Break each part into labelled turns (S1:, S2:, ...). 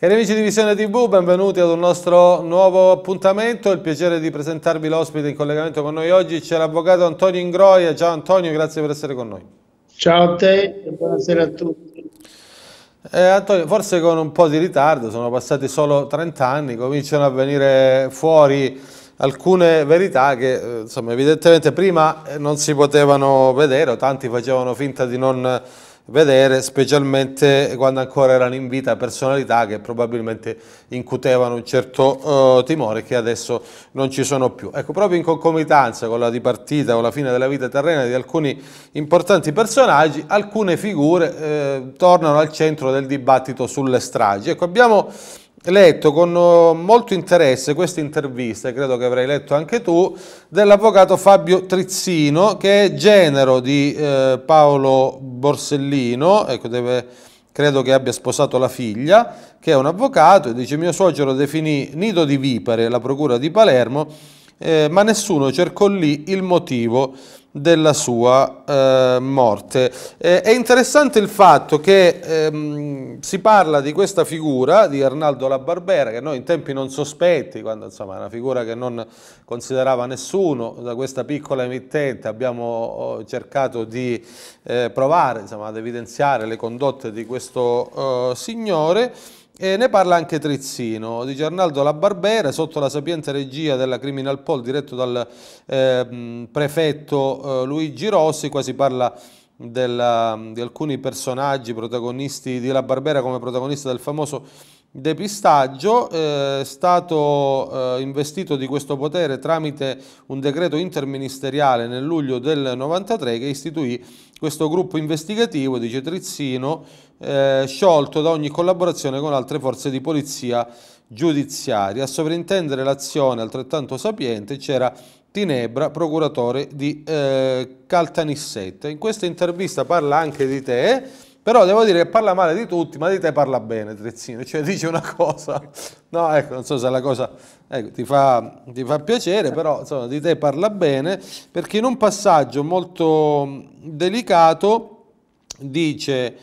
S1: Cari amici di Visione TV, benvenuti ad un nostro nuovo appuntamento. Il piacere di presentarvi l'ospite in collegamento con noi oggi c'è l'avvocato Antonio Ingroia. Ciao Antonio, grazie per essere con noi. Ciao a te e buonasera a tutti. Eh, Antonio, forse con un po' di ritardo, sono passati solo 30 anni, cominciano a venire fuori alcune verità che eh, insomma, evidentemente prima eh, non si potevano vedere o tanti facevano finta di non vedere vedere, specialmente quando ancora erano in vita personalità che probabilmente incutevano un certo uh, timore che adesso non ci sono più. Ecco, proprio in concomitanza con la dipartita o la fine della vita terrena di alcuni importanti personaggi, alcune figure eh, tornano al centro del dibattito sulle stragi. Ecco, abbiamo letto con eh, molto interesse questa intervista, credo che avrai letto anche tu, dell'avvocato Fabio Trizzino, che è genero di eh, Paolo Borsellino, ecco, deve, credo che abbia sposato la figlia, che è un avvocato, e dice mio suocero definì nido di vipere la procura di Palermo, eh, ma nessuno cercò lì il motivo della sua eh, morte. Eh, è interessante il fatto che ehm, si parla di questa figura di Arnaldo La Barbera, che noi in tempi non sospetti, quando insomma è una figura che non considerava nessuno, da questa piccola emittente abbiamo oh, cercato di eh, provare insomma, ad evidenziare le condotte di questo oh, signore. E ne parla anche Trizzino di Giarnaldo La Barbera sotto la sapiente regia della Criminal Poll diretto dal eh, prefetto eh, Luigi Rossi, qua si parla della, di alcuni personaggi protagonisti di La Barbera come protagonista del famoso depistaggio, eh, è eh, stato investito di questo potere tramite un decreto interministeriale nel luglio del 93 che istituì questo gruppo investigativo, dice Trizzino, eh, sciolto da ogni collaborazione con altre forze di polizia giudiziaria. A sovrintendere l'azione altrettanto sapiente c'era Tinebra, procuratore di eh, Caltanissetta. In questa intervista parla anche di te, però devo dire che parla male di tutti, ma di te parla bene, Trezzino, cioè dice una cosa, no, ecco, non so se la cosa ecco, ti, fa, ti, fa, piacere, però insomma, di te parla bene, perché in un passaggio molto delicato dice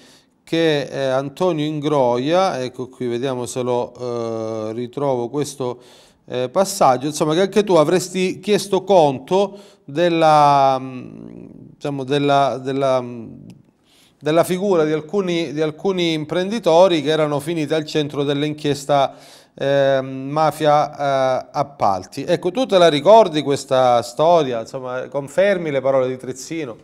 S1: che eh, Antonio Ingroia, ecco qui vediamo se lo eh, ritrovo questo eh, passaggio, insomma che anche tu avresti chiesto conto della, mm, diciamo, della, della mm, della figura di alcuni, di alcuni imprenditori che erano finiti al centro dell'inchiesta eh, mafia eh, appalti. Ecco, tu te la ricordi questa storia? Insomma, confermi le parole di Trezzino?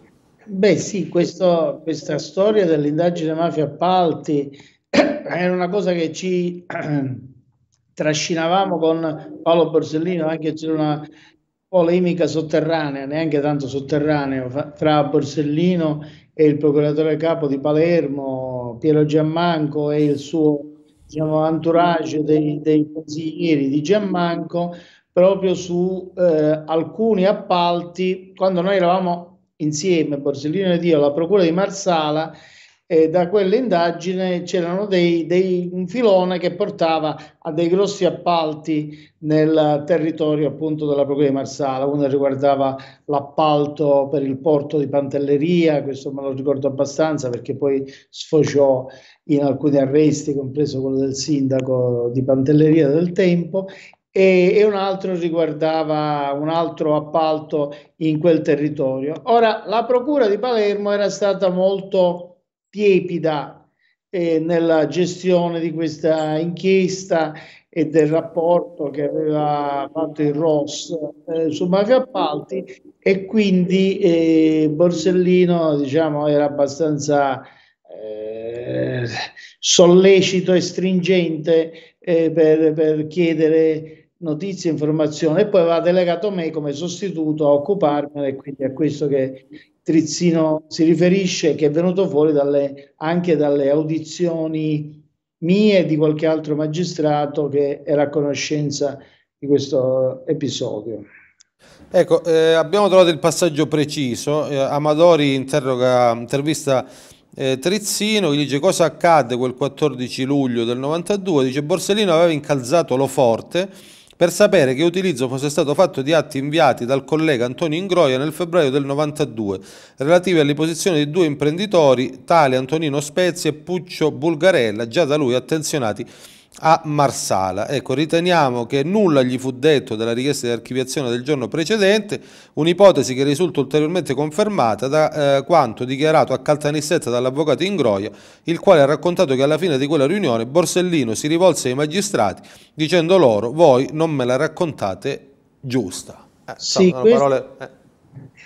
S1: Beh sì, questo, questa storia
S2: dell'indagine mafia appalti eh, era una cosa che ci trascinavamo con Paolo Borsellino, anche c'era una polemica sotterranea, neanche tanto sotterranea, fra Borsellino e e il procuratore capo di Palermo, Piero Giammanco e il suo diciamo, entourage dei, dei consiglieri di Giammanco, proprio su eh, alcuni appalti, quando noi eravamo insieme, Borsellino e Dio, alla Procura di Marsala, eh, da quell'indagine c'erano dei, dei, un filone che portava a dei grossi appalti nel territorio appunto della Procura di Marsala. Uno riguardava l'appalto per il porto di Pantelleria, questo me lo ricordo abbastanza perché poi sfociò in alcuni arresti, compreso quello del sindaco di Pantelleria del tempo, e, e, un altro riguardava un altro appalto in quel territorio. Ora, la Procura di Palermo era stata molto tiepida eh, nella gestione di questa inchiesta e del rapporto che aveva fatto il Ross eh, su Magappalti e quindi eh, Borsellino diciamo, era abbastanza eh, sollecito e stringente eh, per, per chiedere notizie, informazioni e poi aveva delegato me come sostituto a occuparmene e quindi a questo che Trizzino si riferisce che è venuto fuori dalle, anche dalle audizioni mie e di qualche altro magistrato che era a conoscenza di questo episodio.
S1: Ecco, eh, abbiamo trovato il passaggio preciso, eh, Amadori interroga, intervista eh, Trizzino gli dice cosa accadde quel 14 luglio del 92, dice Borsellino aveva incalzato lo forte per sapere che utilizzo fosse stato fatto di atti inviati dal collega Antonio Ingroia nel febbraio del 92, relativi all'imposizione di due imprenditori, tale Antonino Spezzi e Puccio Bulgarella, già da lui attenzionati a Marsala. Ecco, riteniamo che nulla gli fu detto della richiesta di archiviazione del giorno precedente, un'ipotesi che risulta ulteriormente confermata da eh, quanto dichiarato a Caltanissetta dall'avvocato Ingroia, il quale ha raccontato che alla fine di quella riunione Borsellino si rivolse ai magistrati dicendo loro voi non me la raccontate giusta. Eh, sì, questa, parole, eh.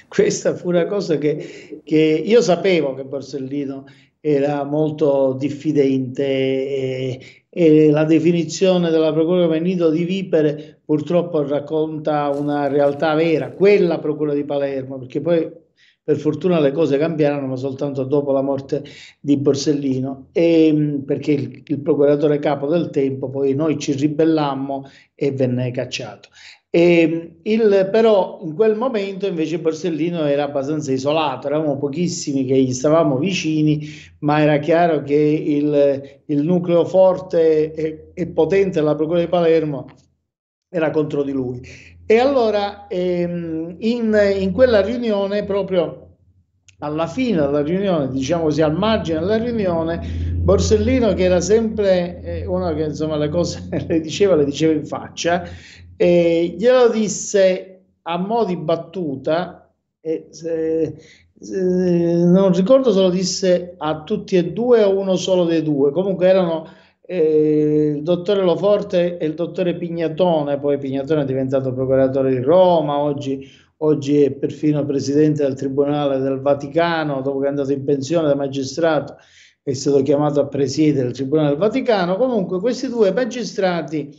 S2: questa fu una cosa che, che io sapevo che Borsellino era molto diffidente e, e la definizione della procura come nido di vipere purtroppo racconta una realtà vera, quella procura di Palermo, perché poi per fortuna le cose cambiarono, ma soltanto dopo la morte di Borsellino, e, ehm, perché il, il procuratore capo del tempo, poi noi ci ribellammo e venne cacciato. E ehm, il, però in quel momento invece Borsellino era abbastanza isolato, eravamo pochissimi che gli stavamo vicini, ma era chiaro che il, il nucleo forte e, e, potente della Procura di Palermo era contro di lui. E allora ehm, in, in quella riunione, proprio alla fine della riunione, diciamo così al margine della riunione, Borsellino, che era sempre eh, uno che insomma le cose le diceva, le diceva in faccia, e glielo disse a mo' di battuta, e, se, se, non ricordo se lo disse a tutti e due o uno solo dei due, comunque erano eh, il dottore Loforte e il dottore Pignatone, poi Pignatone è diventato procuratore di Roma, oggi, oggi è perfino presidente del Tribunale del Vaticano, dopo che è andato in pensione da magistrato è stato chiamato a presiedere il Tribunale del Vaticano, comunque questi due magistrati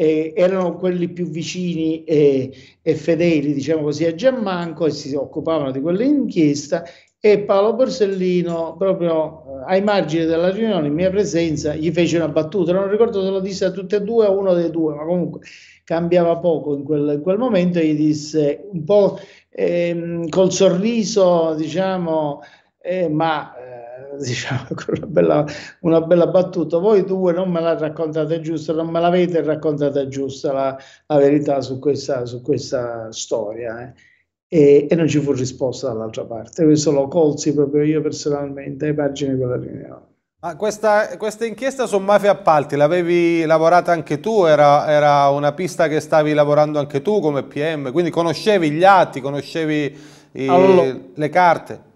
S2: eh, erano quelli più vicini e, e, fedeli, diciamo così, a Giammanco e si occupavano di quell'inchiesta e Paolo Borsellino proprio eh, ai margini della riunione in mia presenza gli fece una battuta, non ricordo se lo disse a tutti e due o a uno dei due, ma comunque cambiava poco in quel, in quel momento e gli disse un po' ehm, col sorriso diciamo eh, ma eh, diciamo una bella, una bella, battuta, voi due non me la raccontate giusta, non me l'avete raccontata giusta la, la verità su questa, su questa storia. Eh. E, e, non ci fu risposta dall'altra parte. Questo lo colsi proprio io personalmente ai pagine quella riunione.
S1: Ah, questa, questa, inchiesta su mafia appalti l'avevi lavorata anche tu? Era, era, una pista che stavi lavorando anche tu come PM? Quindi conoscevi gli atti, conoscevi i, allora, le carte?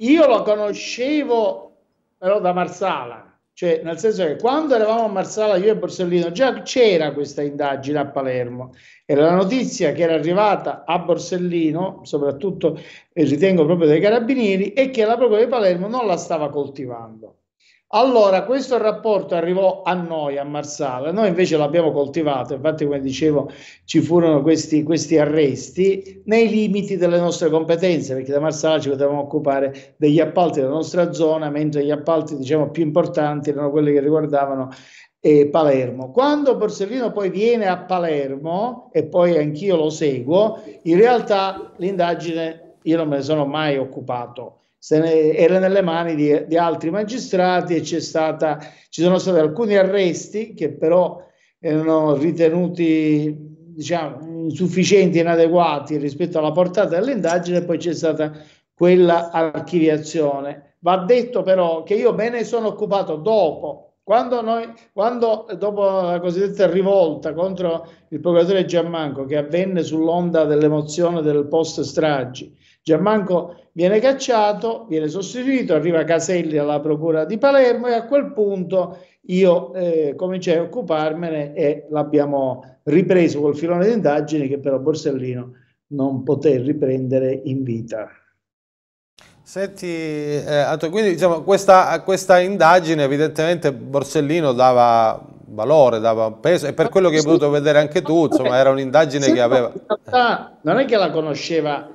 S2: io lo conoscevo però da Marsala, cioè nel senso che quando eravamo a Marsala io e Borsellino già c'era questa indagine a Palermo e la notizia che era arrivata a Borsellino, soprattutto eh, ritengo proprio dai carabinieri, è che la Procura di Palermo non la stava coltivando. Allora, questo rapporto arrivò a noi, a Marsala, noi invece l'abbiamo coltivato, infatti come dicevo ci furono questi, questi, arresti nei limiti delle nostre competenze, perché da Marsala ci potevamo occupare degli appalti della nostra zona, mentre gli appalti diciamo, più importanti erano quelli che riguardavano eh, Palermo. Quando Borsellino poi viene a Palermo, e poi anch'io lo seguo, in realtà l'indagine io non me ne sono mai occupato ne, era nelle mani di, di altri magistrati e stata, ci sono stati alcuni arresti che però erano ritenuti diciamo, insufficienti inadeguati rispetto alla portata dell'indagine e poi c'è stata quella archiviazione. Va detto però che io me ne sono occupato dopo quando, noi, quando, dopo la cosiddetta rivolta contro il procuratore Giammanco, che avvenne sull'onda dell'emozione del post stragi, Gianmanco viene cacciato, viene sostituito, arriva Caselli alla procura di Palermo e a quel punto io eh, cominciai a occuparmene e l'abbiamo ripreso col filone di indagini che però Borsellino non poté riprendere in vita.
S1: Senti, eh, quindi diciamo, questa, questa indagine evidentemente Borsellino dava valore, dava peso e per quello che hai potuto vedere anche tu, insomma, era un'indagine che aveva...
S2: non è che la conosceva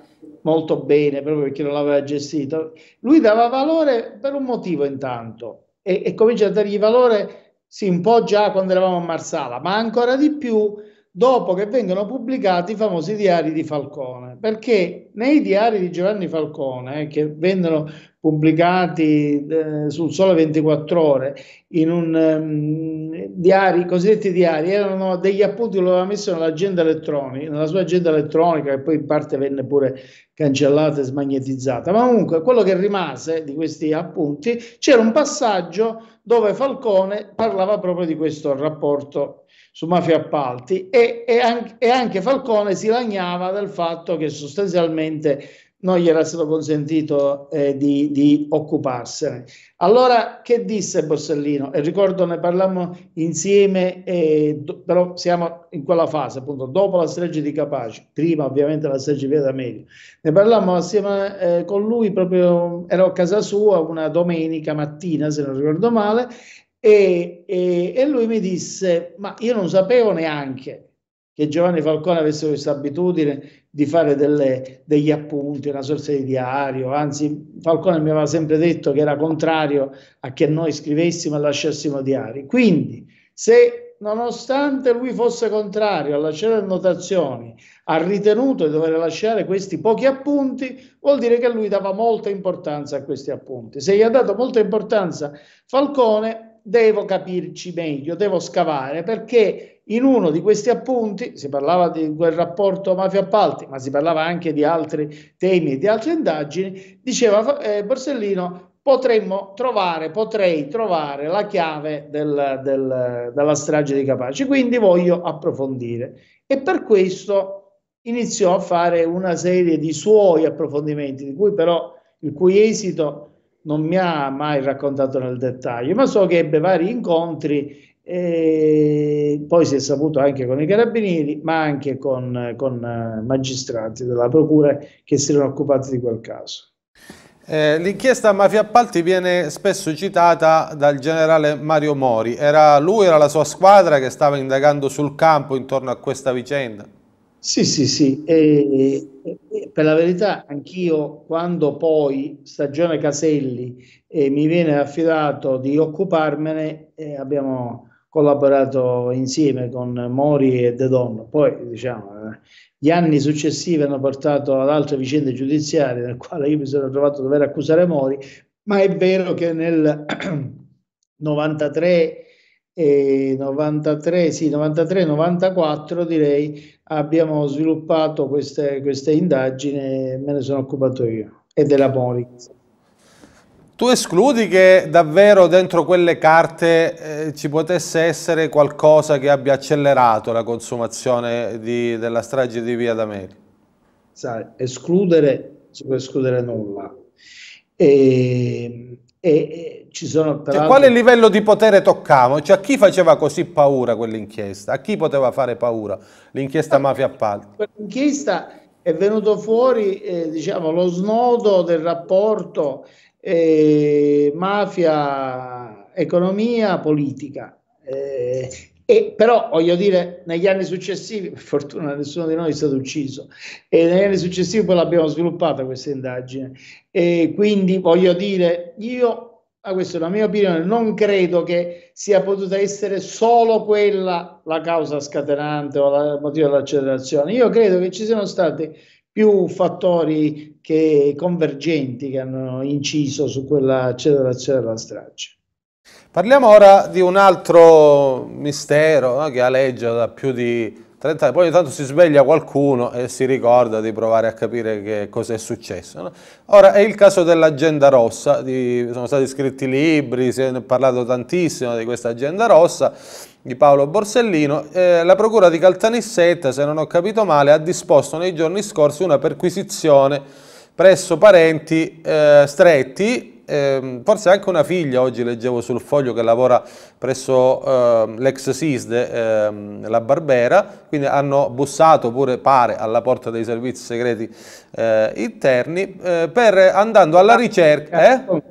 S2: molto bene proprio perché non l'aveva gestito, lui dava valore per un motivo intanto e, e comincia a dargli valore, sì, un po' già quando eravamo a Marsala, ma ancora di più dopo che vengono pubblicati i famosi diari di Falcone, perché nei diari di Giovanni Falcone, eh, che vengono pubblicati eh, sul Sole 24 Ore in un, um, diari, i cosiddetti diari, erano degli appunti che lo aveva messo nell'agenda elettronica, nella sua agenda elettronica che poi in parte venne pure cancellata e smagnetizzata. Ma comunque quello che rimase di questi appunti c'era un passaggio dove Falcone parlava proprio di questo rapporto su mafia appalti e, e, anche, e anche Falcone si lagnava del fatto che sostanzialmente non gli era stato consentito eh, di, di, occuparsene. Allora, che disse Borsellino? E ricordo, ne parlammo insieme, eh, do, però siamo in quella fase, appunto, dopo la strage di Capaci, prima ovviamente la strage di Via D'Amelio. Ne parlammo assieme eh, con lui, proprio ero a casa sua una domenica mattina, se non ricordo male, e, e, e lui mi disse, ma io non sapevo neanche che Giovanni Falcone avesse questa abitudine di fare delle, degli appunti, una sorta di diario, anzi Falcone mi aveva sempre detto che era contrario a che noi scrivessimo e lasciassimo diari. Quindi se nonostante lui fosse contrario a lasciare annotazioni, ha ritenuto di dover lasciare questi pochi appunti, vuol dire che lui dava molta importanza a questi appunti. Se gli ha dato molta importanza Falcone, devo capirci meglio, devo scavare perché in uno di questi appunti si parlava di quel rapporto mafia-appalti, ma si parlava anche di altri temi e di altre indagini, diceva eh, Borsellino potremmo trovare, potrei trovare la chiave del, del, della strage di Capaci, quindi voglio approfondire. E per questo iniziò a fare una serie di suoi approfondimenti, di cui però il cui esito non mi ha mai raccontato nel dettaglio, ma so che ebbe vari incontri e poi si è saputo anche con i carabinieri, ma anche con, con eh, magistrati della procura che si erano occupati di quel caso.
S1: Eh, l'inchiesta Mafia Appalti viene spesso citata dal generale Mario Mori. Era lui, era la sua squadra che stava indagando sul campo intorno a questa vicenda?
S2: Sì, sì, sì. E, e, per la verità, anch'io quando poi, stagione Caselli, eh, mi viene affidato di occuparmene, eh, abbiamo collaborato insieme con Mori e De Don. Poi, diciamo, eh, gli anni successivi hanno portato ad altre vicende giudiziarie, nel quale io mi sono trovato a dover accusare Mori, ma è vero che nel 93 e 93, sì, 93, 94 direi abbiamo sviluppato queste, queste indagini, me ne sono occupato io e della Mori.
S1: Tu escludi che davvero dentro quelle carte eh, ci potesse essere qualcosa che abbia accelerato la consumazione di, della strage di Via D'Ameri?
S2: Sai, escludere, si può escludere nulla. E, e, ci sono
S1: peraltro... Cioè, quale livello di potere toccavamo? Cioè, a chi faceva così paura quell'inchiesta? A chi poteva fare paura l'inchiesta mafia appalti?
S2: Quell'inchiesta è venuto fuori eh, diciamo, lo snodo del rapporto eh, mafia, economia, politica. Eh, e però voglio dire, negli anni successivi, per fortuna nessuno di noi è stato ucciso, e negli anni successivi poi l'abbiamo sviluppata questa indagine. E quindi voglio dire, io, a questa è la mia opinione, non credo che sia potuta essere solo quella la causa scatenante o la, il motivo dell'accelerazione. Io credo che ci siano stati più fattori che, convergenti che hanno inciso su quella accelerazione della strage.
S1: Parliamo ora di un altro mistero no, che aleggia da più di 30 anni, poi ogni tanto si sveglia qualcuno e si ricorda di provare a capire che cosa è successo. No? Ora è il caso dell'agenda rossa, di, sono stati scritti libri, si è parlato tantissimo di questa agenda rossa di Paolo Borsellino. Eh, la procura di Caltanissetta, se non ho capito male, ha disposto nei giorni scorsi una perquisizione presso parenti eh, stretti ehm, forse anche una figlia, oggi leggevo sul foglio che lavora presso eh, l'ex SISD, eh, la Barbera, quindi hanno bussato pure pare alla porta dei servizi segreti eh, interni, eh, per, andando alla ricerca... Eh? Eh?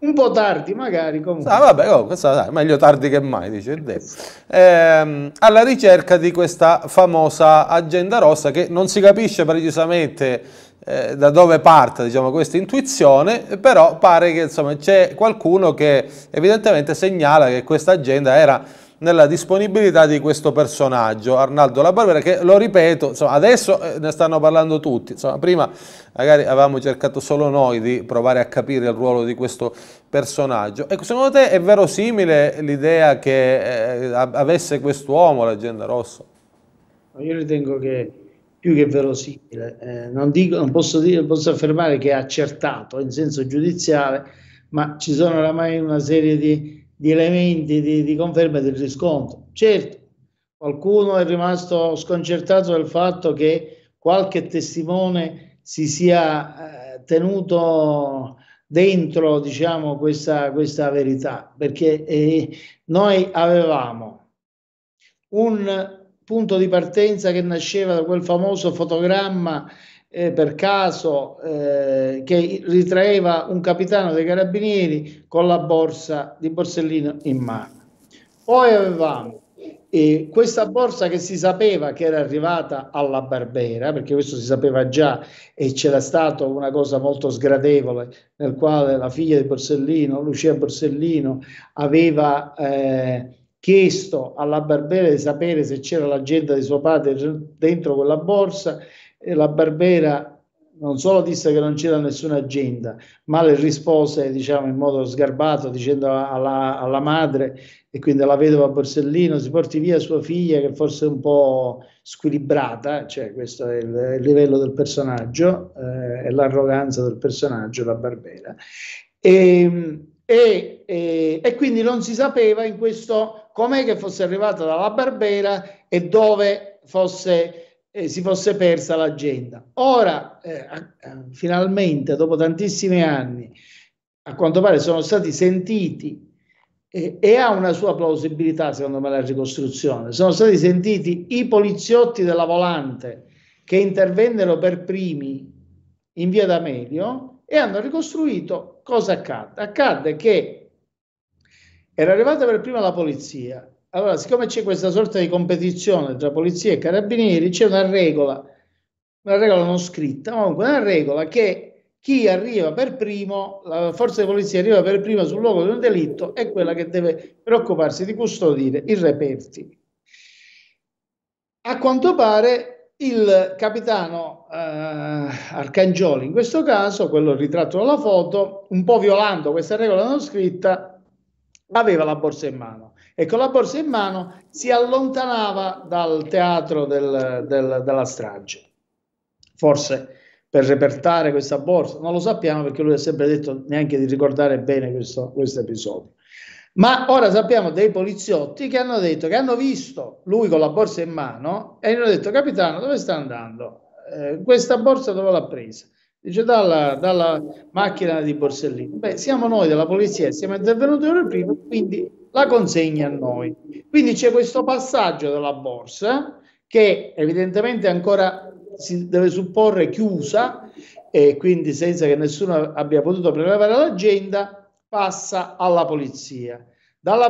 S1: Un po' tardi magari comunque. Ah vabbè, oh, questa, dai, meglio tardi che mai, dice il Dev. Ehm, alla ricerca di questa famosa agenda rossa che non si capisce precisamente eh, da dove parte diciamo, questa intuizione, però pare che c'è qualcuno che evidentemente segnala che questa agenda era nella disponibilità di questo personaggio, Arnaldo La Barbera, che lo ripeto, insomma, adesso eh, ne stanno parlando tutti, insomma, prima magari avevamo cercato solo noi di provare a capire il ruolo di questo personaggio. Ecco, secondo te è verosimile l'idea che eh, avesse quest'uomo l'agenda rossa?
S2: Io ritengo che più che verosimile. Eh, non, dico, non posso, dire, posso affermare che è accertato in senso giudiziale, ma ci sono oramai una serie di, di elementi di, di, conferma di riscontro. Certo, qualcuno è rimasto sconcertato dal fatto che qualche testimone si sia eh, tenuto dentro diciamo, questa, questa verità, perché eh, noi avevamo un punto di partenza che nasceva da quel famoso fotogramma eh, per caso eh, che ritraeva un capitano dei carabinieri con la borsa di Borsellino in mano. Poi avevamo eh, questa borsa che si sapeva che era arrivata alla Barbera, perché questo si sapeva già e c'era stata una cosa molto sgradevole nel quale la figlia di Borsellino, Lucia Borsellino, aveva eh, chiesto alla Barbera di sapere se c'era l'agenda di suo padre dentro quella borsa e la Barbera non solo disse che non c'era nessuna agenda, ma le rispose diciamo, in modo sgarbato dicendo alla, alla, madre e quindi alla vedova Borsellino si porti via sua figlia che forse è un po' squilibrata, cioè questo è il, il livello del personaggio eh, e l'arroganza del personaggio, la Barbera. E, ehm, e, e, e, quindi non si sapeva in questo com'è che fosse arrivata dalla Barbera e dove fosse, eh, si fosse persa l'agenda. Ora, eh, finalmente, dopo tantissimi anni, a quanto pare sono stati sentiti eh, e ha una sua plausibilità, secondo me, la ricostruzione. Sono stati sentiti i poliziotti della volante che intervennero per primi in via D'Amelio e hanno ricostruito cosa accadde? Accadde che era arrivata per prima la polizia. Allora, siccome c'è questa sorta di competizione tra polizia e carabinieri, c'è una regola, una regola non scritta, comunque una regola che chi arriva per primo, la forza di polizia arriva per prima sul luogo di un delitto, è quella che deve preoccuparsi di custodire i reperti. A quanto pare il capitano eh, Arcangioli, in questo caso, quello ritratto dalla foto, un po' violando questa regola non scritta, aveva la borsa in mano e con la borsa in mano si allontanava dal teatro del, del, della strage. Forse per repertare questa borsa, non lo sappiamo perché lui ha sempre detto neanche di ricordare bene questo, questo episodio. Ma ora sappiamo dei poliziotti che hanno detto che hanno visto lui con la borsa in mano e gli hanno detto: Capitano, dove sta andando? Eh, questa borsa dove l'ha presa? Dice dalla, dalla macchina di Borsellino. Beh, siamo noi della polizia, siamo intervenuti ora prima, quindi la consegna a noi. Quindi c'è questo passaggio della borsa che evidentemente ancora si deve supporre chiusa e quindi senza che nessuno abbia potuto prelevare l'agenda passa alla polizia.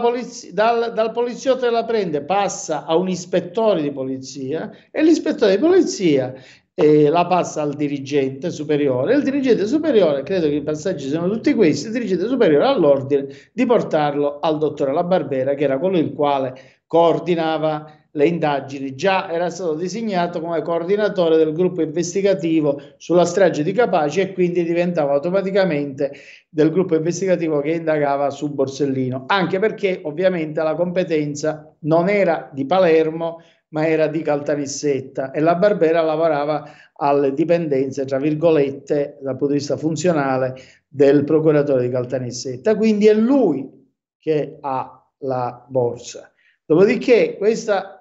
S2: Polizia, dal, dal, poliziotto che la prende passa a un ispettore di polizia e l'ispettore di polizia eh, la passa al dirigente superiore. Il dirigente superiore, credo che i passaggi siano tutti questi, il dirigente superiore ha l'ordine di portarlo al dottore La Barbera, che era quello il quale coordinava le indagini. Già era stato designato come coordinatore del gruppo investigativo sulla strage di Capaci e quindi diventava automaticamente del gruppo investigativo che indagava su Borsellino, anche perché ovviamente la competenza non era di Palermo ma era di Caltanissetta e la Barbera lavorava alle dipendenze, tra virgolette, dal punto di vista funzionale del procuratore di Caltanissetta. Quindi è lui che ha la borsa. Dopodiché questa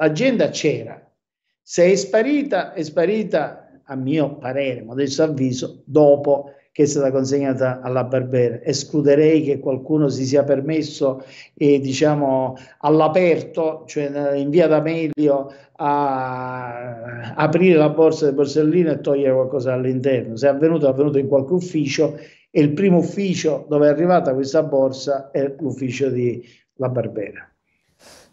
S2: L'agenda c'era. Se è sparita, è sparita, a mio parere, modesto avviso, dopo che è stata consegnata alla Barbera. Escluderei che qualcuno si sia permesso, eh, diciamo, all'aperto, cioè in via da meglio, a aprire la borsa del borsellino e togliere qualcosa all'interno. Se è avvenuto, è avvenuto in qualche ufficio e il primo ufficio dove è arrivata questa borsa è l'ufficio di La Barbera.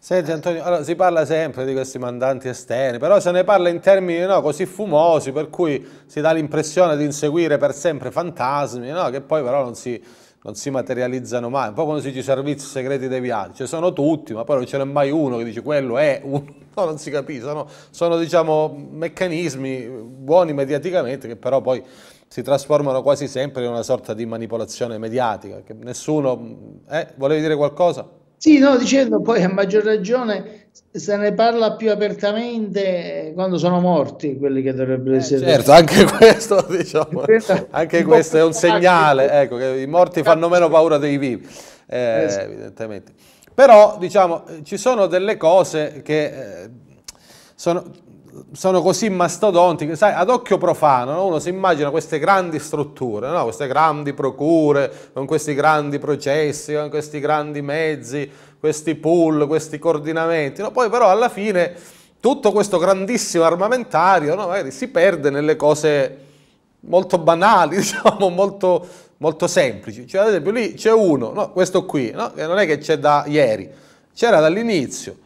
S1: Senti Antonio, allora, si parla sempre di questi mandanti esterni, però se ne parla in termini no, così fumosi, per cui si dà l'impressione di inseguire per sempre fantasmi, no, che poi però non si, non si, materializzano mai. Un po' come si dice servizi segreti deviati, ci cioè, sono tutti, ma poi non ce n'è mai uno che dice quello è uno, no, non si capisce, sono, sono diciamo, meccanismi buoni mediaticamente che però poi si trasformano quasi sempre in una sorta di manipolazione mediatica, che nessuno... Eh, volevi dire qualcosa?
S2: Sì, no, dicendo poi a maggior ragione se ne parla più apertamente
S1: quando sono morti quelli che dovrebbero eh, essere. Eh, certo, anche questo, diciamo, anche questo è un segnale, ecco, che i morti esatto. fanno meno paura dei vivi, eh, esatto. evidentemente. Però, diciamo, ci sono delle cose che eh, sono sono così mastodontiche, sai, ad occhio profano no? uno si immagina queste grandi strutture, no? queste grandi procure, con questi grandi processi, con questi grandi mezzi, questi pool, questi coordinamenti, no? poi però alla fine tutto questo grandissimo armamentario si perde nelle cose molto banali, diciamo, molto, molto semplici. Cioè, ad esempio, lì c'è uno, questo qui, che non è che c'è da ieri, c'era dall'inizio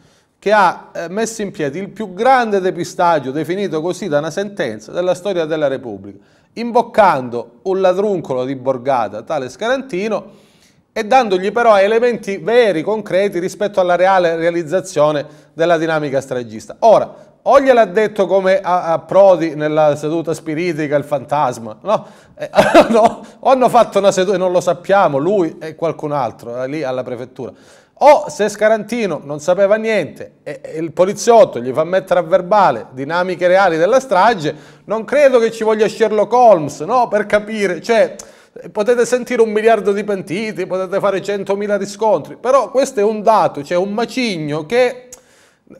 S1: che ha eh, messo in piedi il più grande depistaggio, definito così da una sentenza, della storia della Repubblica, imboccando un ladruncolo di borgata, tale Scarantino, e dandogli però elementi veri, concreti rispetto alla reale realizzazione della dinamica stragista. Ora, o gliel'ha detto come a, a, Prodi nella seduta spiritica il fantasma, no? Eh, no? O hanno fatto una seduta, e non lo sappiamo, lui e qualcun altro, eh, lì alla prefettura. O se Scarantino non sapeva niente e il poliziotto gli fa mettere a verbale dinamiche reali della strage, non credo che ci voglia Sherlock Holmes, no? Per capire, cioè potete sentire un miliardo di pentiti, potete fare centomila riscontri, però questo è un dato, cioè un macigno che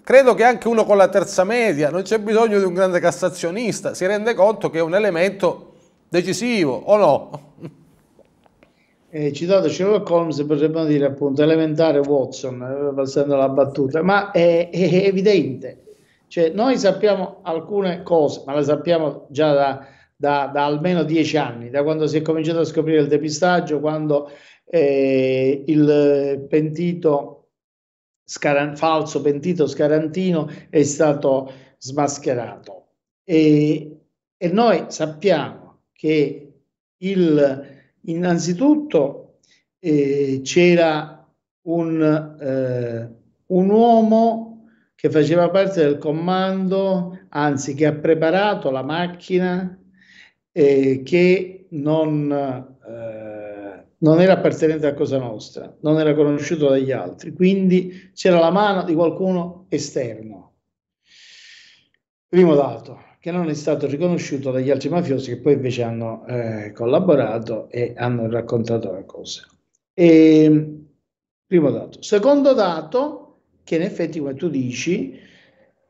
S1: credo che anche uno con la terza media, non c'è bisogno di un grande cassazionista, si rende conto che è un elemento decisivo o no? eh, citato Sherlock Holmes,
S2: potremmo dire appunto elementare Watson, eh, passando la battuta, ma è, è evidente. Cioè, noi sappiamo alcune cose, ma le sappiamo già da, da, da, almeno dieci anni, da quando si è cominciato a scoprire il depistaggio, quando eh, il pentito scaran- falso pentito Scarantino è stato smascherato. E, e noi sappiamo che il Innanzitutto eh, c'era un, eh, un uomo che faceva parte del comando, anzi che ha preparato la macchina eh, che non, eh, non, era appartenente a Cosa Nostra, non era conosciuto dagli altri, quindi c'era la mano di qualcuno esterno. Primo dato che non è stato riconosciuto dagli altri mafiosi che poi invece hanno eh, collaborato e hanno raccontato la cosa. E, ehm, primo dato. Secondo dato, che in effetti come tu dici,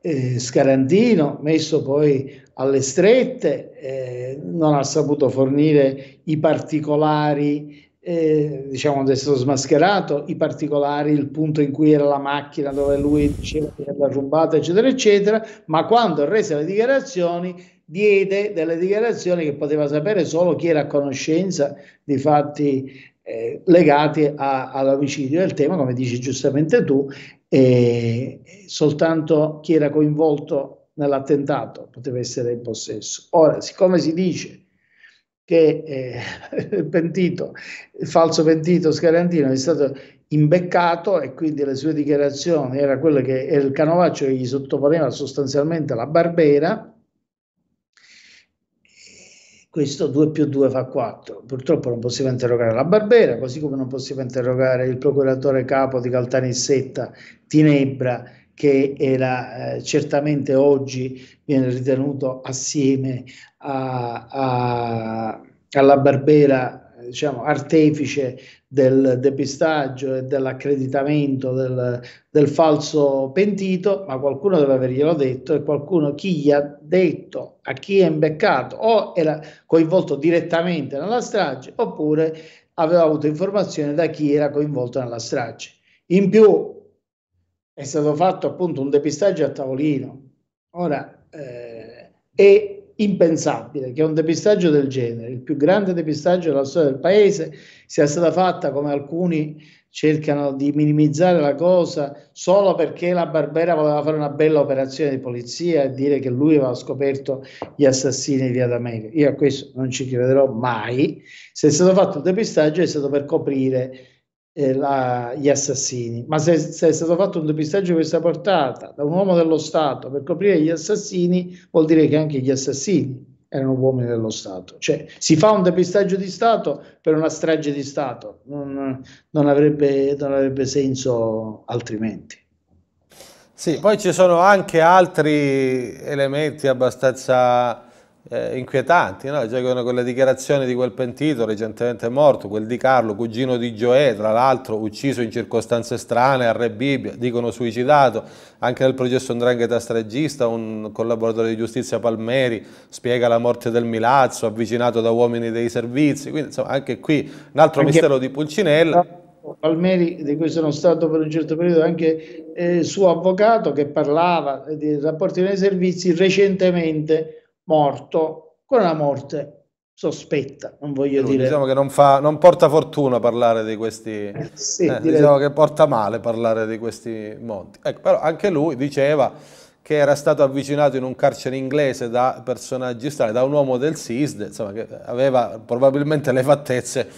S2: eh, Scarantino, messo poi alle strette, eh, non ha saputo fornire i particolari eh, diciamo è stato smascherato, i particolari, il punto in cui era la macchina dove lui diceva che era rubata, eccetera, eccetera, ma quando rese le dichiarazioni diede delle dichiarazioni che poteva sapere solo chi era a conoscenza di fatti eh, legati a, all'omicidio. Il tema, come dici giustamente tu, eh, soltanto chi era coinvolto nell'attentato poteva essere in possesso. Ora, siccome si dice che eh, pentito, il falso pentito Scarantino è stato imbeccato e quindi le sue dichiarazioni era quello che era il Canovaccio che gli sottoponeva sostanzialmente la barbera. Questo 2 più 2 fa 4. Purtroppo non possiamo interrogare la Barbera, così come non possiamo interrogare il procuratore capo di Caltanissetta, Tinebra, che era eh, certamente oggi viene ritenuto assieme a, a, alla Barbera diciamo, artefice del depistaggio e dell'accreditamento del, del, falso pentito, ma qualcuno deve averglielo detto e qualcuno chi gli ha detto a chi è imbeccato o era coinvolto direttamente nella strage oppure aveva avuto informazione da chi era coinvolto nella strage. In più è stato fatto appunto un depistaggio a tavolino. Ora, eh, è impensabile che un depistaggio del genere, il più grande depistaggio della storia del paese, sia stata fatta come alcuni cercano di minimizzare la cosa solo perché la Barbera voleva fare una bella operazione di polizia e dire che lui aveva scoperto gli assassini di Via D'America. Io a questo non ci crederò mai. Se è stato fatto il depistaggio è stato per coprire eh, la, gli assassini, ma se, se, è stato fatto un depistaggio di questa portata da un uomo dello Stato per coprire gli assassini, vuol dire che anche gli assassini erano uomini dello Stato. Cioè si fa un depistaggio di Stato per una strage di Stato, non, non, avrebbe, non avrebbe senso altrimenti.
S1: Sì, poi ci sono anche altri elementi abbastanza eh, inquietanti, no? cioè, con le dichiarazioni di quel pentito recentemente morto, quel di Carlo, cugino di Gioè, tra l'altro ucciso in circostanze strane a Re Bibbia, dicono suicidato, anche nel processo Ndrangheta stragista un collaboratore di giustizia Palmeri spiega la morte del Milazzo, avvicinato da uomini dei servizi, quindi insomma anche qui un altro anche... mistero di Pulcinella.
S2: Palmeri, di cui sono stato per un certo periodo anche eh, suo avvocato, che parlava dei rapporti nei servizi recentemente morto con una morte sospetta,
S1: non voglio dire. Diciamo che non, fa, non, porta fortuna parlare di questi... Eh, sì, eh, diciamo che porta male parlare di questi monti. Ecco, però anche lui diceva che era stato avvicinato in un carcere inglese da personaggi strani, da un uomo del SISD, insomma, che aveva probabilmente le fattezze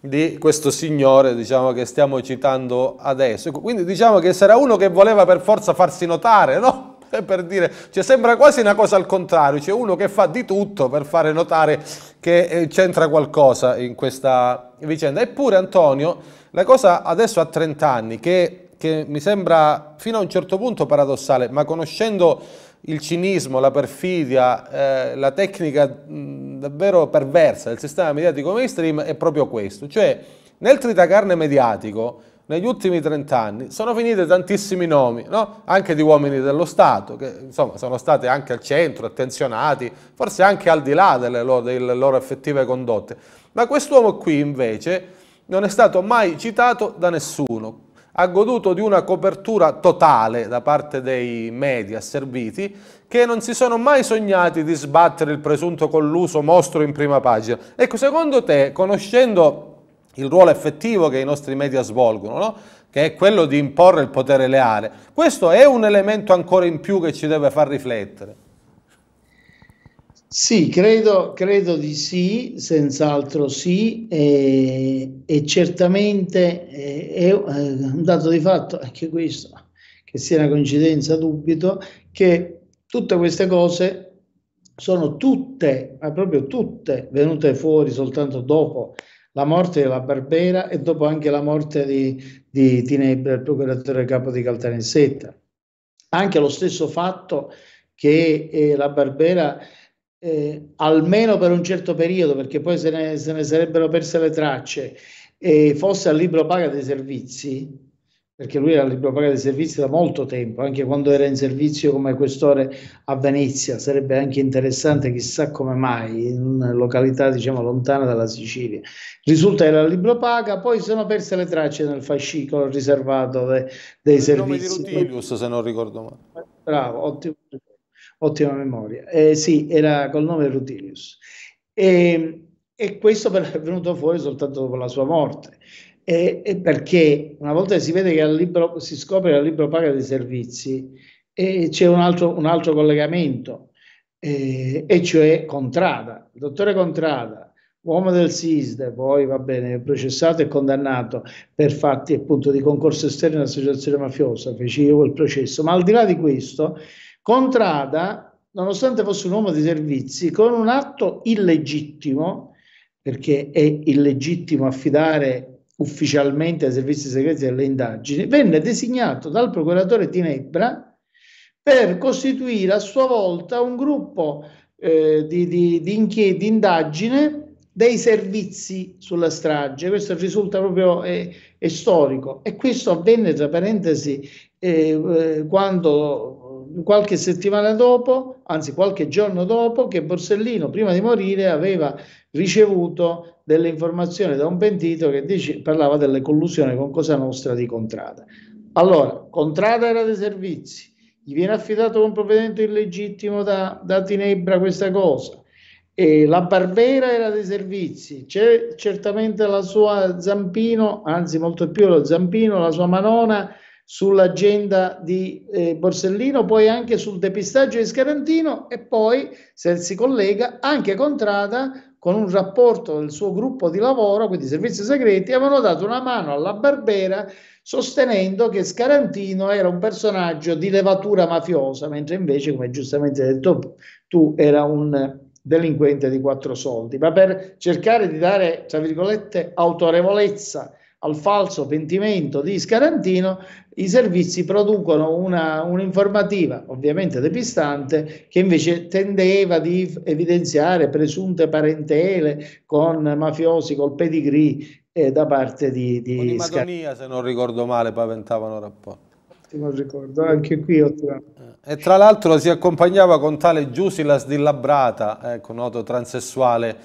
S1: di questo signore diciamo, che stiamo citando adesso. Quindi diciamo che sarà uno che voleva per forza farsi notare, no? per dire, cioè, sembra quasi una cosa al contrario, c'è uno che fa di tutto per fare notare che eh, c'entra qualcosa in questa vicenda. Eppure Antonio, la cosa adesso a 30 anni, che, che mi sembra fino a un certo punto paradossale, ma conoscendo il cinismo, la perfidia, eh, la tecnica mh, davvero perversa del sistema mediatico mainstream è proprio questo, cioè nel tritacarne mediatico negli ultimi 30 anni sono finiti tantissimi nomi, no? anche di uomini dello Stato, che insomma, sono stati anche al centro, attenzionati, forse anche al di là delle loro, delle loro effettive condotte. Ma quest'uomo qui invece non è stato mai citato da nessuno, ha goduto di una copertura totale da parte dei media serviti che non si sono mai sognati di sbattere il presunto colluso mostro in prima pagina. Ecco, secondo te, conoscendo il ruolo effettivo che i nostri media svolgono, no? che è quello di imporre il potere leale. Questo è un elemento ancora in più che ci deve far riflettere.
S2: Sì, credo, credo di sì, senz'altro sì, e, e certamente eh, è, è eh, un dato di fatto, anche questo, che sia una coincidenza, dubito, che tutte queste cose sono tutte, ma proprio tutte, venute fuori soltanto dopo la morte della Barbera e dopo anche la morte di, di Tinebra, il procuratore capo di Caltanissetta. Anche lo stesso fatto che eh, la Barbera, eh, almeno per un certo periodo, perché poi se ne, se ne sarebbero perse le tracce, eh, fosse al libro paga dei servizi, perché lui era libero paga dei servizi da molto tempo, anche quando era in servizio come questore a Venezia, sarebbe anche interessante, chissà come mai, in una località diciamo lontana dalla Sicilia. Risulta che era libero paga, poi sono perse le tracce nel fascicolo riservato de, dei Il servizi. Nome di Rutilius,
S1: se non ricordo male.
S2: Bravo, ottimo, ottima memoria. Eh, sì, era col nome Rutilius. E, e questo è venuto fuori soltanto dopo la sua morte. E, e perché una volta che si vede che al libro, si scopre che al libro paga dei servizi, e c'è un altro, un altro collegamento, eh, e cioè Contrada. Il dottore Contrada, uomo del SISDE, poi va bene, processato e condannato per fatti appunto di concorso esterno in associazione mafiosa, feci io quel processo, ma al di là di questo, Contrada, nonostante fosse un uomo di servizi, con un atto illegittimo, perché è illegittimo affidare ufficialmente ai servizi segreti delle indagini, venne designato dal procuratore di Nebra per costituire a sua volta un gruppo eh, di, di, di, di indagine dei servizi sulla strage. Questo risulta proprio eh, è storico e questo avvenne, tra parentesi, eh, eh quando qualche settimana dopo, anzi qualche giorno dopo, che Borsellino, prima di morire, aveva ricevuto delle informazioni da un pentito che dice, parlava delle collusioni con Cosa Nostra di Contrada. Allora, Contrada era dei servizi, gli viene affidato un provvedimento illegittimo da, da Tinebra questa cosa. E la Barbera era dei servizi, c'è certamente la sua Zampino, anzi molto più lo Zampino, la sua Manona sull'agenda di eh, Borsellino, poi anche sul depistaggio di Scarantino e poi, se si collega, anche Contrada con un rapporto del suo gruppo di lavoro, quindi servizi segreti, avevano dato una mano alla Barbera sostenendo che Scarantino era un personaggio di levatura mafiosa, mentre invece, come giustamente hai detto tu, era un delinquente di quattro soldi. Ma per cercare di dare, tra virgolette, autorevolezza al falso pentimento di Scarantino, i servizi producono una, un'informativa ovviamente depistante che invece tendeva di evidenziare presunte parentele con mafiosi, col pedigree eh, da parte di, di con Madonia,
S1: se non ricordo male, paventavano rapporti. Non ricordo,
S2: anche qui ho eh,
S1: E tra l'altro si accompagnava con tale Giusilas di Labrata, ecco, noto transessuale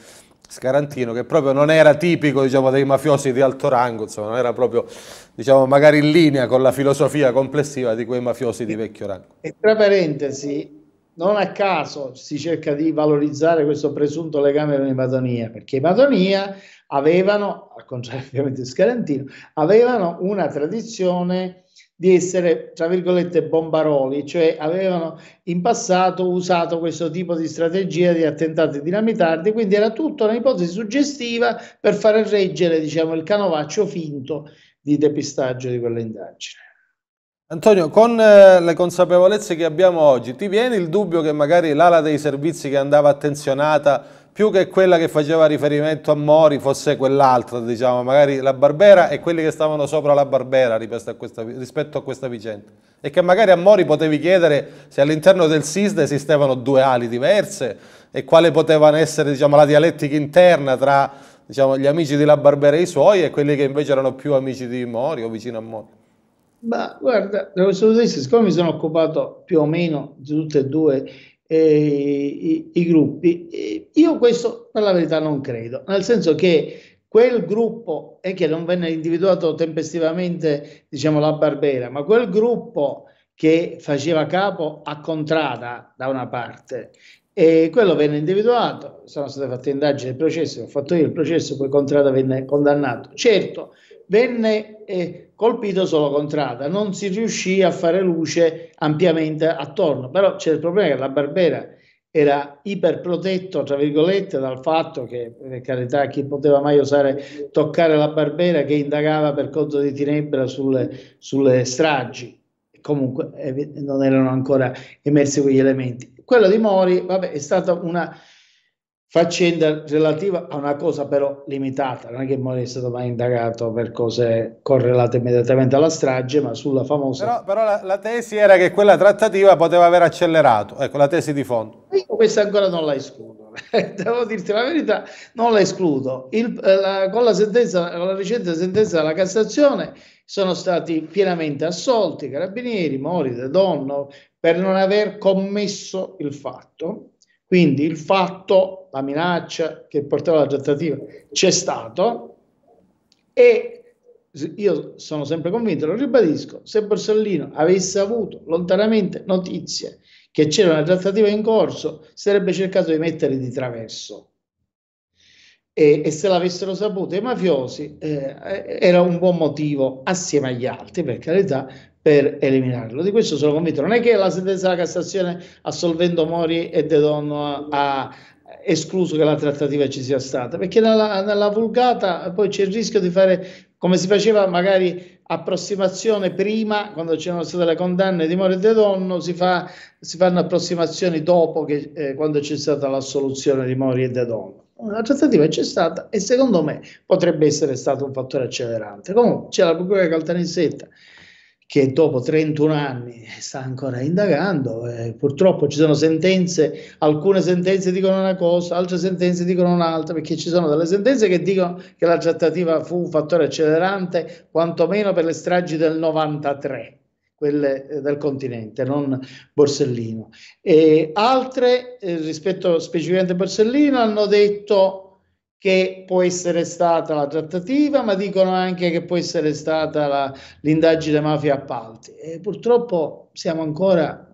S1: Scarantino, che proprio non era tipico diciamo, dei mafiosi di alto rango, insomma, non era proprio diciamo, magari in linea con la filosofia complessiva di quei mafiosi di vecchio rango.
S2: E tra parentesi, non a caso si cerca di valorizzare questo presunto legame con i Madonia, perché i Madonia avevano, al contrario ovviamente di Scarantino, avevano una tradizione di essere, tra virgolette, bombaroli, cioè avevano in passato usato questo tipo di strategia di attentati dinamitardi, quindi era tutta un'ipotesi suggestiva per fare reggere, diciamo, il canovaccio finto di
S1: depistaggio di quella indagine. Antonio, con eh, le consapevolezze che abbiamo oggi, ti viene il dubbio che magari l'ala dei servizi che andava attenzionata più che quella che faceva riferimento a Mori fosse quell'altra, diciamo, magari la Barbera e quelli che stavano sopra la Barbera rispetto a questa, rispetto a questa vicenda. E che magari a Mori potevi chiedere se all'interno del SISDE esistevano due ali diverse e quale poteva essere diciamo, la dialettica interna tra diciamo, gli amici di La Barbera e i suoi e quelli che invece erano più amici di Mori o vicino a Mori.
S2: Ma guarda, devo dire, siccome mi sono occupato più o meno di tutte e due i, i, gruppi. Io questo per la verità non credo, nel senso che quel gruppo è che non venne individuato tempestivamente, diciamo, la Barbera, ma quel gruppo che faceva capo a Contrada da una parte e quello venne individuato, sono state fatte indagini del processo, ho fatto io il processo, poi Contrada venne condannato. Certo, venne eh, colpito solo Contrada, non si riuscì a fare luce ampiamente attorno, però c'è il problema che la Barbera era iperprotetto, tra virgolette, dal fatto che, per carità, chi poteva mai osare toccare la Barbera che indagava per conto di Tinebra sulle, sulle stragi. Comunque eh, non erano ancora emersi quegli elementi. Quello di Mori vabbè, è stata una, faccenda relativa a una cosa però limitata, non è che Mori è stato mai indagato per cose correlate
S1: immediatamente alla strage, ma sulla famosa... Però, però la, la, tesi era che quella trattativa poteva aver accelerato, ecco la tesi di fondo.
S2: Io questa ancora non la escludo, devo dirti la verità, non la escludo. Il, eh, la, con, la sentenza, la recente sentenza della Cassazione sono stati pienamente assolti i Carabinieri, Mori, De Donno, per non aver commesso il fatto. Quindi il fatto la minaccia che portava alla trattativa c'è stato e io sono sempre convinto, lo ribadisco, se Borsellino avesse avuto lontanamente notizie che c'era una trattativa in corso, sarebbe cercato di mettere di traverso. E, e se l'avessero saputo i mafiosi, eh, era un buon motivo, assieme agli altri, per carità, per eliminarlo. Di questo sono convinto. Non è che la sentenza della Cassazione assolvendo Mori e De Donno ha, escluso che la trattativa ci sia stata, perché nella, nella vulgata poi c'è il rischio di fare come si faceva magari approssimazione prima, quando c'erano state le condanne di Moro e De Donno, si, fa, si fanno approssimazioni dopo che, eh, quando c'è stata l'assoluzione di Mori e De Donno. La trattativa c'è stata e secondo me potrebbe essere stato un fattore accelerante. Comunque c'è la procura di Caltanissetta che dopo 31 anni sta ancora indagando. Eh, purtroppo ci sono sentenze, alcune sentenze dicono una cosa, altre sentenze dicono un'altra, perché ci sono delle sentenze che dicono che la trattativa fu un fattore accelerante, quantomeno per le stragi del 93, quelle eh, del continente, non Borsellino. E altre, eh, rispetto specificamente a Borsellino, hanno detto che può essere stata la trattativa, ma dicono anche che può essere stata la, l'indagine mafia appalti. E purtroppo siamo ancora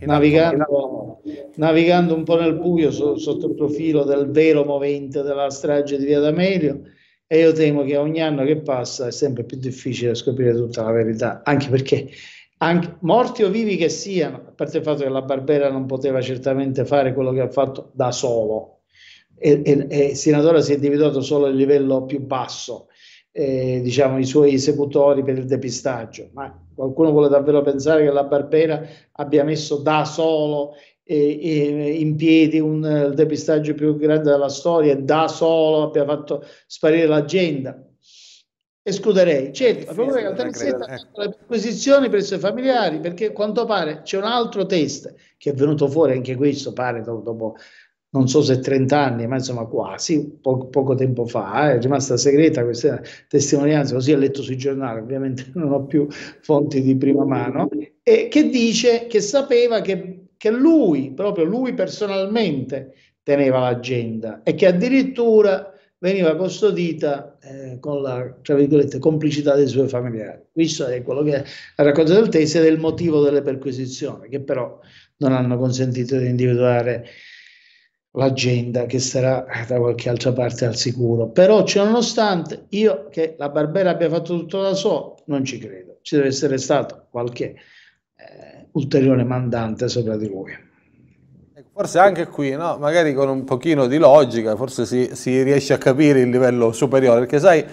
S2: eh, navigando, navigando, un po' nel buio so, sotto il profilo del vero movente della strage di Via D'Amelio e io temo che ogni anno che passa è sempre più difficile scoprire tutta la verità, anche perché anche, morti o vivi che siano, a parte il fatto che la Barbera non poteva certamente fare quello che ha fatto da solo, e, e, e Sinadora si è individuato solo al livello più basso, eh, diciamo, i suoi esecutori per il depistaggio. Ma qualcuno vuole davvero pensare che la Barbera abbia messo da solo eh, eh in piedi un eh, il depistaggio più grande della storia e da solo abbia fatto sparire l'agenda? Escluderei, certo, la paura che Altanzetta ha fatto le presso i familiari perché quanto pare c'è un altro test che è venuto fuori anche questo, pare dopo, dopo non so se 30 anni, ma insomma quasi, po- poco tempo fa, eh, è rimasta segreta questa testimonianza, così ha letto sui giornali, ovviamente non ho più fonti di prima mano, e che dice che sapeva che, che lui, proprio lui personalmente, teneva l'agenda e che addirittura veniva custodita eh, con la tra virgolette, complicità dei suoi familiari. Questo è quello che ha raccontato il tesi ed è il motivo delle perquisizioni, che però non hanno consentito di individuare l'agenda che sarà da qualche altra parte al sicuro. Però ciononostante io che la Barbera abbia fatto tutto da solo, non ci credo. Ci deve essere stato qualche eh, ulteriore mandante sopra di lui.
S1: Forse anche qui, no? magari con un pochino di logica, forse si, si, riesce a capire il livello superiore, perché sai,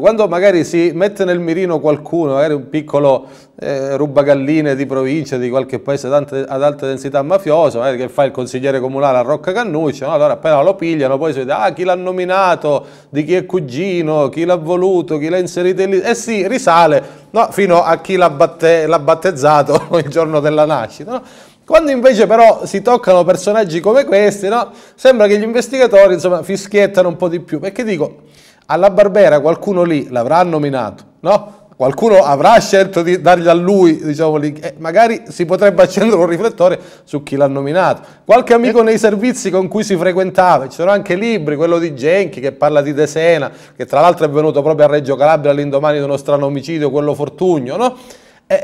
S1: quando magari si mette nel mirino qualcuno, magari un piccolo eh, rubagalline di provincia, di qualche paese ad alta densità mafiosa, magari che fa il consigliere comunale a Rocca Cannuccia, no? allora appena lo pigliano poi si vede, ah chi l'ha nominato, di chi è cugino, chi l'ha voluto, chi l'ha inserito lì, e si risale no? fino a chi l'ha batte, battezzato il giorno della nascita. No? Quando invece però si toccano personaggi come questi, no? sembra che gli investigatori insomma, fischiettano un po' di più, perché dico, alla Barbera qualcuno lì l'avrà nominato, no? qualcuno avrà scelto di dargli a lui, diciamo lì, eh, magari si potrebbe accendere un riflettore su chi l'ha nominato. Qualche amico eh. nei servizi con cui si frequentava, c'erano anche libri, quello di Genchi che parla di Desena, che tra l'altro è venuto proprio a Reggio Calabria all'indomani di uno strano omicidio, quello Fortugno, no? Eh,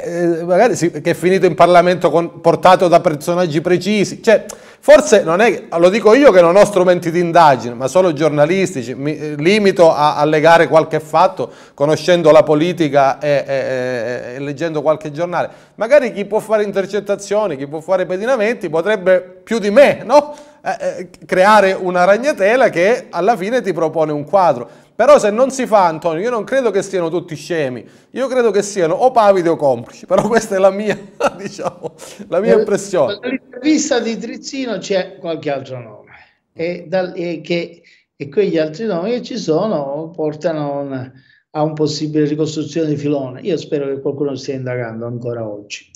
S1: eh, magari si, che è finito in Parlamento con, portato da personaggi precisi. Cioè, forse non è, lo dico io che non ho strumenti di indagine, ma solo giornalistici, mi eh, limito a, a legare qualche fatto conoscendo la politica e, e, e, e, leggendo qualche giornale. Magari chi può fare intercettazioni, chi può fare pedinamenti potrebbe più di me, no? Eh, eh, creare una ragnatela che alla fine ti propone un quadro. Però se non si fa, Antonio, io non credo che siano tutti scemi, io credo che siano o pavidi o complici, però questa è la mia, diciamo, la mia impressione.
S2: Nell'intervista di Trizzino c'è qualche altro nome e, dal, e, che, e quegli altri nomi che ci sono portano un, a un possibile ricostruzione di Filone. Io spero che qualcuno stia indagando ancora oggi.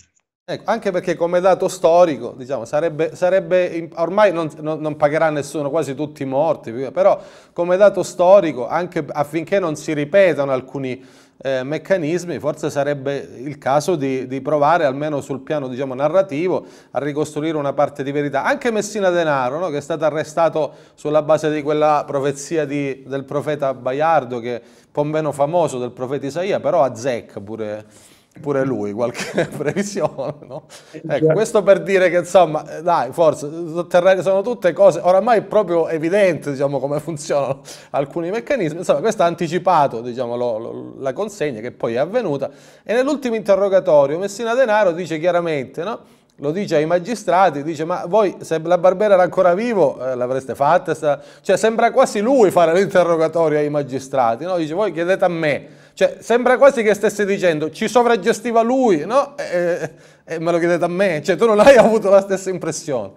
S1: Ecco, anche perché come dato storico, diciamo, sarebbe, sarebbe ormai non, non, non, pagherà nessuno, quasi tutti morti, però come dato storico, anche affinché non si ripetano alcuni eh, meccanismi, forse sarebbe il caso di, di provare, almeno sul piano diciamo, narrativo, a ricostruire una parte di verità. Anche Messina Denaro, no, che è stato arrestato sulla base di quella profezia di, del profeta Baiardo, che è un po' meno famoso del profeta Isaia, però a zecca pure pure lui qualche previsione. No? Eh, ecco, questo per dire che insomma, eh, dai, forse eh, sono tutte cose, oramai è proprio evidente diciamo, come funzionano alcuni meccanismi, insomma questo ha anticipato diciamo, lo, lo, la consegna che poi è avvenuta e nell'ultimo interrogatorio Messina Denaro dice chiaramente, no? lo dice ai magistrati, dice ma voi se la Barbera era ancora vivo eh, l'avreste fatta, cioè sembra quasi lui fare l'interrogatorio ai magistrati, no? dice voi chiedete a me cioè, sembra quasi che stesse dicendo ci sovraggestiva lui, no? E, e me lo chiedete a me, cioè tu non hai avuto la stessa impressione.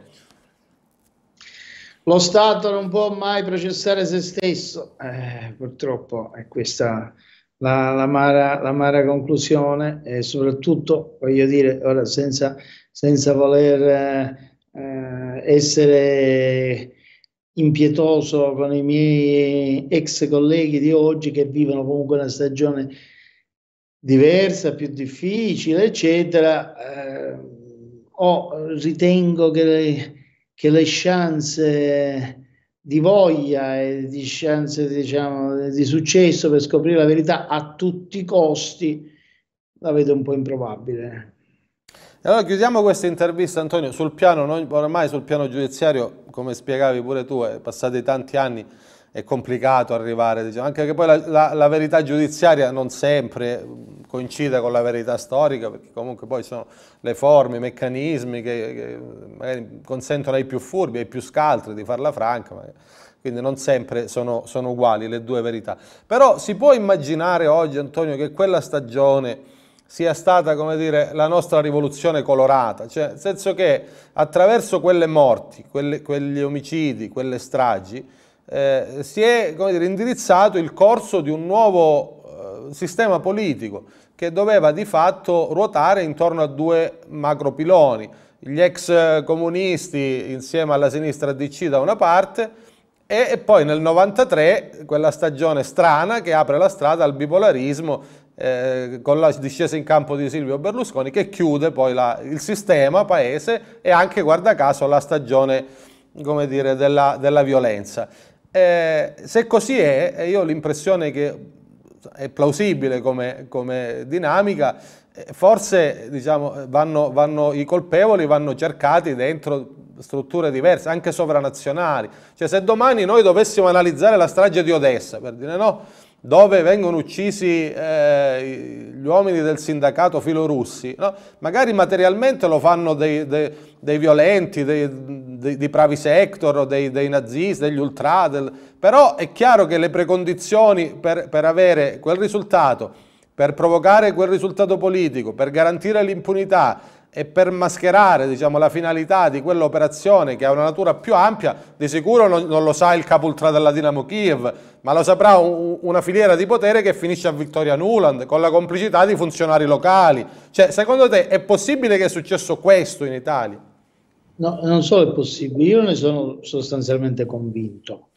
S1: Lo Stato non può mai processare
S2: se stesso, eh, purtroppo è questa la, la, mara, la mara conclusione e soprattutto, voglio dire, ora senza, senza voler eh, essere impietoso con i miei ex colleghi di oggi che vivono comunque una stagione diversa, più difficile, eccetera, eh, oh, ritengo che le, che le, chance di voglia e di chance diciamo, di successo per scoprire la verità a tutti i costi la vedo un po' improbabile
S1: allora chiudiamo questa intervista Antonio, sul piano, ormai sul piano giudiziario, come spiegavi pure tu, è passati tanti anni, è complicato arrivare, diciamo, anche che poi la, la, la, verità giudiziaria non sempre coincide con la verità storica, perché comunque poi sono le forme, i meccanismi che, che magari consentono ai più furbi, ai più scaltri di farla franca, magari. quindi non sempre sono, sono uguali le due verità. Però si può immaginare oggi, Antonio, che quella stagione sia stata dire, la nostra rivoluzione colorata, cioè, nel senso che attraverso quelle morti, quelle, quegli omicidi, quelle stragi, eh, si è dire, indirizzato il corso di un nuovo eh, sistema politico che doveva di fatto ruotare intorno a due macropiloni, gli ex comunisti insieme alla sinistra DC da una parte e poi nel 93 quella stagione strana che apre la strada al bipolarismo eh, con la discesa in campo di Silvio Berlusconi che chiude poi la, il sistema paese e anche, guarda caso, la stagione dire, della, della, violenza. Eh, se così è, io ho l'impressione che è plausibile come, come dinamica, eh, forse diciamo, vanno, vanno, i colpevoli vanno cercati dentro strutture diverse, anche sovranazionali. Cioè se domani noi dovessimo analizzare la strage di Odessa, per dire no, dove vengono uccisi eh, gli uomini del sindacato filorussi, no? magari materialmente lo fanno dei, dei, dei violenti, dei, dei, dei pravi sector, dei, nazisti, degli ultra, del... però è chiaro che le precondizioni per, per avere quel risultato, per provocare quel risultato politico, per garantire l'impunità, e per mascherare diciamo, la finalità di quell'operazione che ha una natura più ampia, di sicuro non, non lo sa il capo ultra della Dinamo Kiev, ma lo saprà un, una filiera di potere che finisce a Vittoria Nuland con la complicità di funzionari locali. Cioè, secondo te è possibile che è successo questo in Italia?
S2: No, non solo è possibile, io ne sono sostanzialmente convinto.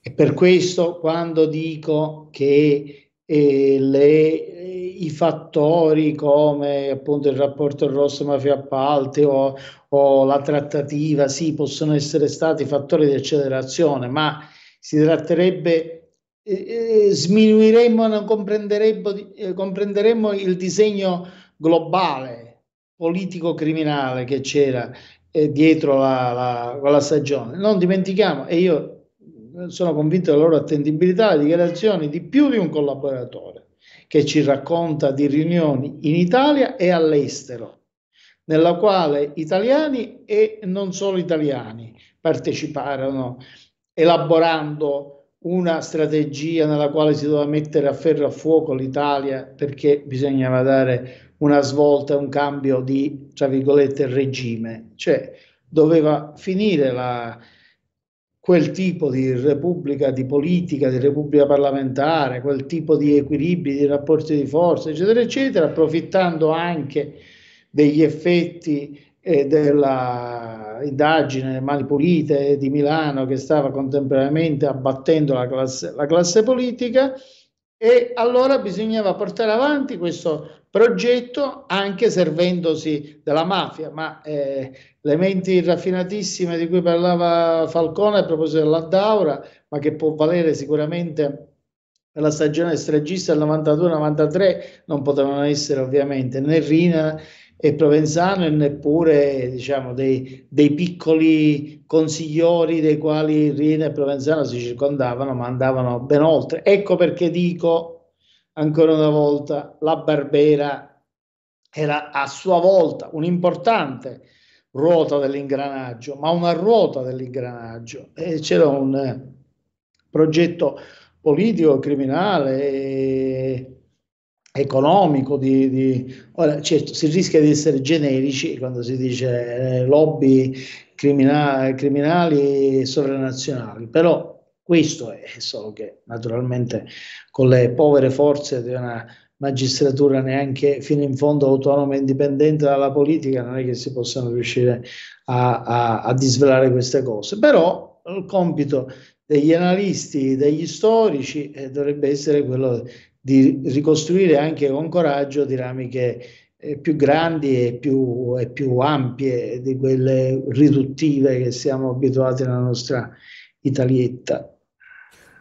S2: E per questo quando dico che le, i fattori come appunto il rapporto rosso mafia appalti o, o la trattativa, sì, possono essere stati fattori di accelerazione, ma si tratterebbe, eh, eh sminuiremmo, non comprenderemmo, eh, comprenderemmo il disegno globale politico-criminale che c'era eh, dietro la, la, quella stagione. Non dimentichiamo, e io sono convinto della loro attendibilità alle dichiarazioni di più di un collaboratore che ci racconta di riunioni in Italia e all'estero, nella quale italiani e non solo italiani parteciparono elaborando una strategia nella quale si doveva mettere a ferro a fuoco l'Italia perché bisognava dare una svolta, un cambio di, tra virgolette, regime, cioè doveva finire la, quel tipo di repubblica di politica, di repubblica parlamentare, quel tipo di equilibri, di rapporti di forza, eccetera, eccetera, approfittando anche degli effetti eh, della indagine Mani Pulite di Milano che stava contemporaneamente abbattendo la classe, la classe politica e allora bisognava portare avanti questo progetto anche servendosi della mafia, ma eh, le menti raffinatissime di cui parlava Falcone a proposito dell'Addaura, ma che può valere sicuramente per la stagione stragista del 92-93, non potevano essere ovviamente né Rina e Provenzano e neppure diciamo, dei, dei, piccoli consigliori dei quali Riena e Provenzano si circondavano, ma andavano ben oltre. Ecco perché dico ancora una volta, la Barbera era a sua volta un'importante ruota dell'ingranaggio, ma una ruota dell'ingranaggio. E c'era un progetto politico, criminale. E economico, di, di... Ora, certo, si rischia di essere generici quando si dice eh, lobby criminali, criminali sovranazionali, però questo è solo che naturalmente con le povere forze di una magistratura neanche fino in fondo autonoma e indipendente dalla politica non è che si possano riuscire a, a, a disvelare queste cose, però il compito degli analisti, degli storici eh, dovrebbe essere quello di di ricostruire anche con coraggio dinamiche eh, più grandi e più, e più, ampie di quelle riduttive che siamo abituati nella nostra italietta.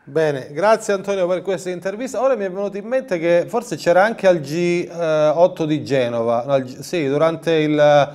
S1: Bene, grazie Antonio per questa intervista. Ora mi è venuto in mente che forse c'era anche al G8 eh, di Genova, no, sì, durante il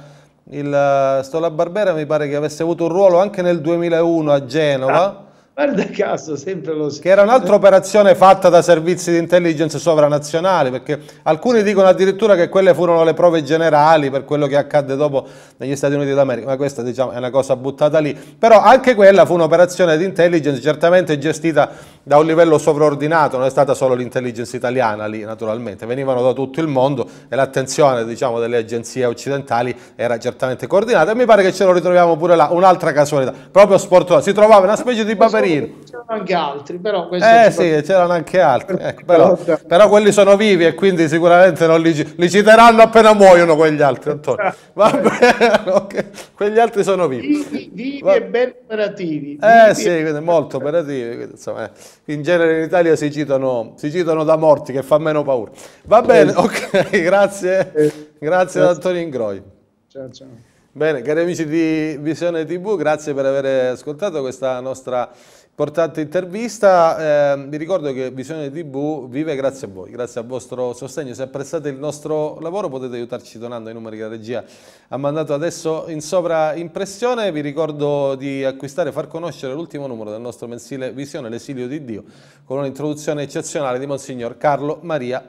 S1: il eh, Stola Barbera mi pare che avesse avuto un ruolo anche nel 2001 a Genova. Ah. Guarda caso, sempre lo stesso. Che era un'altra operazione fatta da servizi di intelligence sovranazionali, perché alcuni dicono addirittura che quelle furono le prove generali per quello che accadde dopo negli Stati Uniti d'America, ma questa diciamo, è una cosa buttata lì. Però anche quella fu un'operazione di intelligence certamente gestita da un livello sovraordinato, non è stata solo l'intelligence italiana lì naturalmente, venivano da tutto il mondo e l'attenzione diciamo, delle agenzie occidentali era certamente coordinata e mi pare che ce lo ritroviamo pure là, un'altra casualità, proprio sport, si trovava una specie di paperino.
S2: C'erano anche altri,
S1: però... Eh sì, proprio... c'erano anche altri, ecco, però, però, quelli sono vivi e quindi sicuramente non li, li citeranno appena muoiono quegli altri, Antonio. Esatto. Vabbè, okay. quegli altri sono vivi.
S2: Vivi, vivi e ben operativi. Eh sì,
S1: e... molto operativi. Quindi, insomma, eh in genere in Italia si citano, si citano da morti che fa meno paura. Va bene, eh. ok, grazie, eh, grazie ad Antonio Ingroi. Ciao, ciao. Bene, cari amici di Visione TV, grazie per aver ascoltato questa nostra importante intervista. Eh, vi ricordo che Visione TV vive grazie a voi, grazie al vostro sostegno. Se apprezzate il nostro lavoro potete aiutarci donando i numeri che la regia ha mandato adesso in sovraimpressione. Vi ricordo di acquistare e far conoscere l'ultimo numero del nostro mensile Visione, l'esilio di Dio, con un'introduzione eccezionale di Monsignor Carlo Maria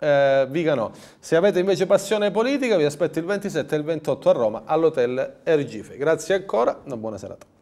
S1: eh, Vigano. Se avete invece passione politica vi aspetto il 27 e il 28 a Roma all'Hotel Ergife. Grazie ancora, una buona serata.